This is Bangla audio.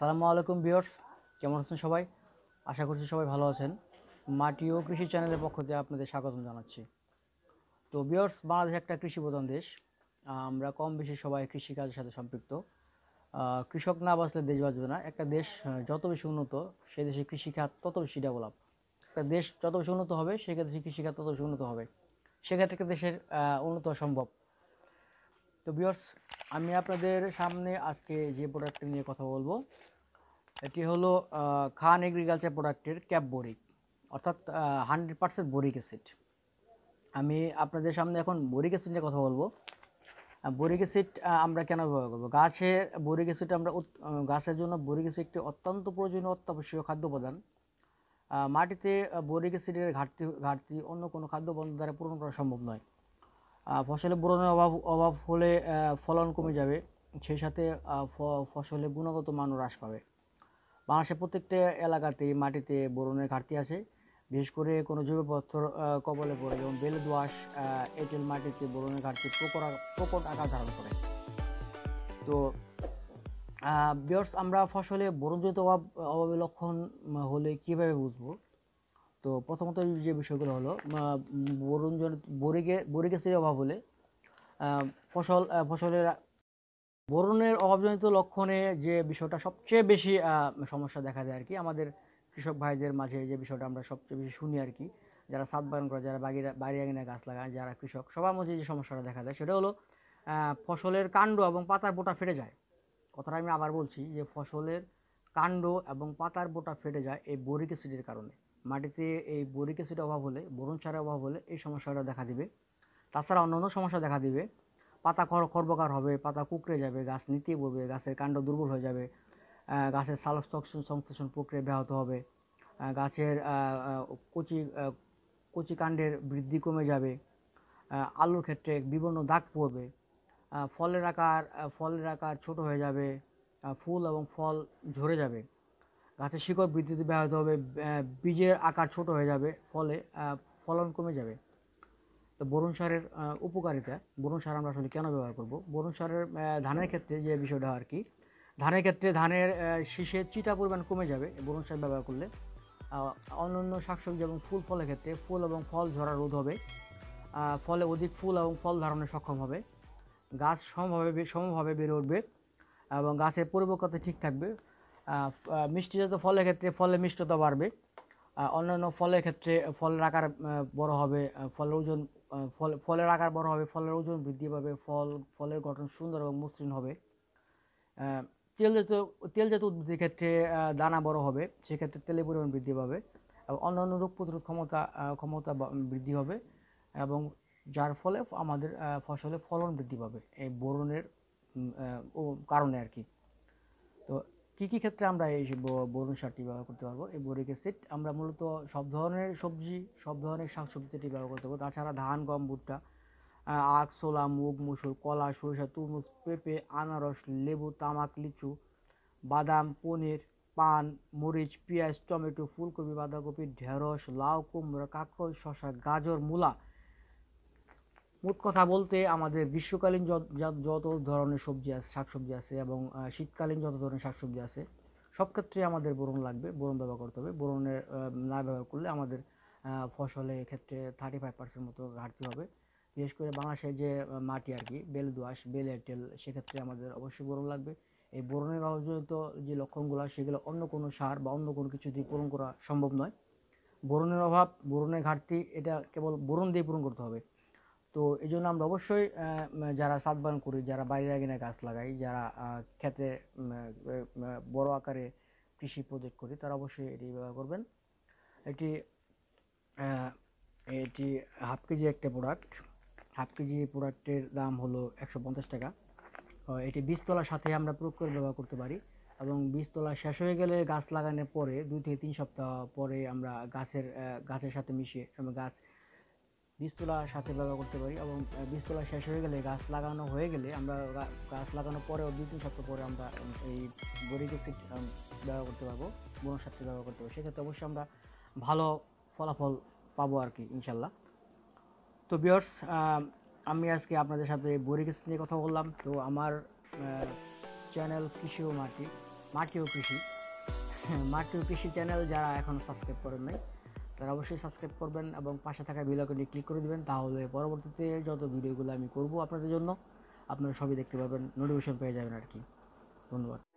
আসসালামু আলাইকুম বিয়র্স কেমন আছেন সবাই আশা করছি সবাই ভালো আছেন মাটি ও কৃষি চ্যানেলের পক্ষ থেকে আপনাদের স্বাগতম জানাচ্ছি তো বিয়র্স বাংলাদেশ একটা কৃষি প্রধান দেশ আমরা কম বেশি সবাই কৃষিকাজের সাথে সম্পৃক্ত কৃষক না বাঁচলে দেশ বাঁচবে না একটা দেশ যত বেশি উন্নত সে দেশে কৃষিখাত তত বেশি ডেভেলপ একটা দেশ যত বেশি উন্নত হবে সেক্ষেত্রে কৃষিখাত তত বেশি উন্নত হবে সেক্ষেত্রে দেশের উন্নত সম্ভব তো বিয়র্স আমি আপনাদের সামনে আজকে যে প্রোডাক্ট নিয়ে কথা বলবো এটি হলো খান এগ্রিকালচার প্রোডাক্টের ক্যাপ বোরিক অর্থাৎ হান্ড্রেড পারসেন্ট বোরিক অ্যাসিড আমি আপনাদের সামনে এখন বোরিক অ্যাসিড নিয়ে কথা বলবো বোরিক অ্যাসিড আমরা কেন ব্যবহার করবো গাছে বোরিক অ্যাসিড আমরা গাছের জন্য বোরিক একটি অত্যন্ত প্রয়োজনীয় অত্যাবশ্যক খাদ্য উপাদান মাটিতে বোরিক অ্যাসিডের ঘাটতি ঘাটতি অন্য কোনো খাদ্য উপাদান দ্বারা পূরণ করা সম্ভব নয় ফসলে বোরনের অভাব অভাব হলে ফলন কমে যাবে সেই সাথে ফসলে গুণগত মান হ্রাস পাবে বাংলাদেশের প্রত্যেকটা এলাকাতে মাটিতে বোরনের ঘাটতি আছে বিশেষ করে কোনো জৈব পথ কবলে পড়ে যেমন বেল দোয়াশ এঁটেল মাটিতে বোরনের ঘাটতি প্রকট প্রকট আকার ধারণ করে তো বিয়ার্স আমরা ফসলে বোরনজনিত অভাব অভাবের লক্ষণ হলে কীভাবে বুঝবো তো প্রথমত যে বিষয়গুলো হলো বরুণ বরিকে বরিক অ্যাসিডের অভাব হলে ফসল ফসলের বরণের অভাবজনিত লক্ষণে যে বিষয়টা সবচেয়ে বেশি সমস্যা দেখা দেয় আর কি আমাদের কৃষক ভাইদের মাঝে যে বিষয়টা আমরা সবচেয়ে বেশি শুনি আর কি যারা সাত বাগান করে যারা বাগিরা বাড়ি আঙিনা গাছ লাগায় যারা কৃষক সবার মধ্যে যে সমস্যাটা দেখা দেয় সেটা হলো ফসলের কাণ্ড এবং পাতার বোটা ফেটে যায় কথাটা আমি আবার বলছি যে ফসলের কাণ্ড এবং পাতার বোটা ফেটে যায় এই বোরিক অ্যাসিডের কারণে মাটিতে এই বোরিক অ্যাসিডের অভাব হলে বরুণ সারের অভাব হলে এই সমস্যাটা দেখা দিবে তাছাড়া অন্যান্য সমস্যা দেখা দিবে পাতা খর্বকার হবে পাতা কুকড়ে যাবে গাছ নিতে পড়বে গাছের কাণ্ড দুর্বল হয়ে যাবে গাছের সালস্তক্ষণ সংশ্লেষণ প্রক্রিয়া ব্যাহত হবে গাছের কচি কচি কাণ্ডের বৃদ্ধি কমে যাবে আলুর ক্ষেত্রে বিভিন্ন দাগ পড়বে ফলের আকার ফলের আকার ছোট হয়ে যাবে ফুল এবং ফল ঝরে যাবে গাছের শিকড় বৃদ্ধিতে ব্যাহত হবে বীজের আকার ছোট হয়ে যাবে ফলে ফলন কমে যাবে তো বরুণ সারের উপকারিতা বরুণ সার আমরা আসলে কেন ব্যবহার করব বরুণ সারের ধানের ক্ষেত্রে যে বিষয়টা আর কি ধানের ক্ষেত্রে ধানের শীষের চিটা পরিমাণ কমে যাবে বরুণ সার ব্যবহার করলে অন্যান্য শাকসবজি এবং ফুল ফলের ক্ষেত্রে ফুল এবং ফল ঝরা রোধ হবে ফলে অধিক ফুল এবং ফল ধারণে সক্ষম হবে গাছ সমভাবে সমভাবে বেড়ে উঠবে এবং গাছের পরিপক্কতা ঠিক থাকবে মিষ্টিজাত ফলের ক্ষেত্রে ফলের মিষ্টতা বাড়বে অন্যান্য ফলের ক্ষেত্রে ফলের আকার বড় হবে ফলের ওজন ফল ফলের আকার বড় হবে ফলের ওজন বৃদ্ধি পাবে ফল ফলের গঠন সুন্দর এবং মসৃণ হবে তেলজাত তেলজাত উদ্ভিদের ক্ষেত্রে দানা বড় হবে সেক্ষেত্রে তেলের পরিমাণ বৃদ্ধি পাবে এবং অন্যান্য রোগ প্রতিরোধ ক্ষমতা ক্ষমতা বৃদ্ধি হবে এবং যার ফলে আমাদের ফসলে ফলন বৃদ্ধি পাবে এই বোরনের কারণে আর কি কি কি ক্ষেত্রে আমরা এই বরুণ সারটি ব্যবহার করতে পারবো এই বোরিক অ্যাসিড আমরা মূলত সব ধরনের সবজি সব ধরনের শাকসবজি এটি ব্যবহার করতে পারবো তাছাড়া ধান গম ভুট্টা আখ ছোলা মুগ মুসুর কলা সরিষা তরমুজ পেঁপে আনারস লেবু তামাক লিচু বাদাম পনির পান মরিচ পেঁয়াজ টমেটো ফুলকপি বাঁধাকপি ঢেঁড়স লাউ কুমড়া কাঁকরোল শশা গাজর মূলা মোট কথা বলতে আমাদের গ্রীষ্মকালীন যত ধরনের সবজি আছে শাকসবজি আছে এবং শীতকালীন যত ধরনের শাকসবজি আছে সব ক্ষেত্রে আমাদের বোরন লাগবে বোরন ব্যবহার করতে হবে বোরনের না ব্যবহার করলে আমাদের ফসলের ক্ষেত্রে থার্টি ফাইভ পার্সেন্ট মতো ঘাটতি হবে বিশেষ করে বাংলাদেশের যে মাটি আর কি বেল দোয়াশ বেল এয়ারটেল সেক্ষেত্রে আমাদের অবশ্যই বোরন লাগবে এই বোরনের অভাবজনিত যে লক্ষণগুলো সেগুলো অন্য কোনো সার বা অন্য কোনো কিছু দিয়ে পূরণ করা সম্ভব নয় বোরনের অভাব বোরনের ঘাটতি এটা কেবল বোরন দিয়ে পূরণ করতে হবে তো এই জন্য আমরা অবশ্যই যারা বান করি যারা বাইরে আগিনা গাছ লাগাই যারা খেতে বড় আকারে কৃষি প্রজেক্ট করি তারা অবশ্যই এটি ব্যবহার করবেন এটি এটি হাফ কেজি একটা প্রোডাক্ট হাফ কেজি প্রোডাক্টের দাম হলো একশো টাকা এটি বীজতলার সাথে আমরা প্রয়োগ করে ব্যবহার করতে পারি এবং বীজতলা শেষ হয়ে গেলে গাছ লাগানোর পরে দুই থেকে তিন সপ্তাহ পরে আমরা গাছের গাছের সাথে মিশিয়ে গাছ বীজ তোলার সাথে ব্যবহার করতে পারি এবং বীজ তোলা শেষ হয়ে গেলে গাছ লাগানো হয়ে গেলে আমরা গাছ লাগানোর পরেও দুই তিন সপ্তাহ পরে আমরা এই বরিক অ্যাসিড ব্যবহার করতে পারবো বন সারটি ব্যবহার করতে পারবো সেক্ষেত্রে অবশ্যই আমরা ভালো ফলাফল পাবো আর কি ইনশাল্লাহ তো বিয়ার্স আমি আজকে আপনাদের সাথে অ্যাসিড নিয়ে কথা বললাম তো আমার চ্যানেল কৃষি ও মাটি মাটি ও কৃষি মাটি ও কৃষি চ্যানেল যারা এখন সাবস্ক্রাইব করেন নাই তারা অবশ্যই সাবস্ক্রাইব করবেন এবং পাশে থাকা বেল আইকনে ক্লিক করে দেবেন তাহলে পরবর্তীতে যত ভিডিওগুলো আমি করব আপনাদের জন্য আপনারা সবই দেখতে পাবেন নোটিফিকেশন পেয়ে যাবেন আর কি ধন্যবাদ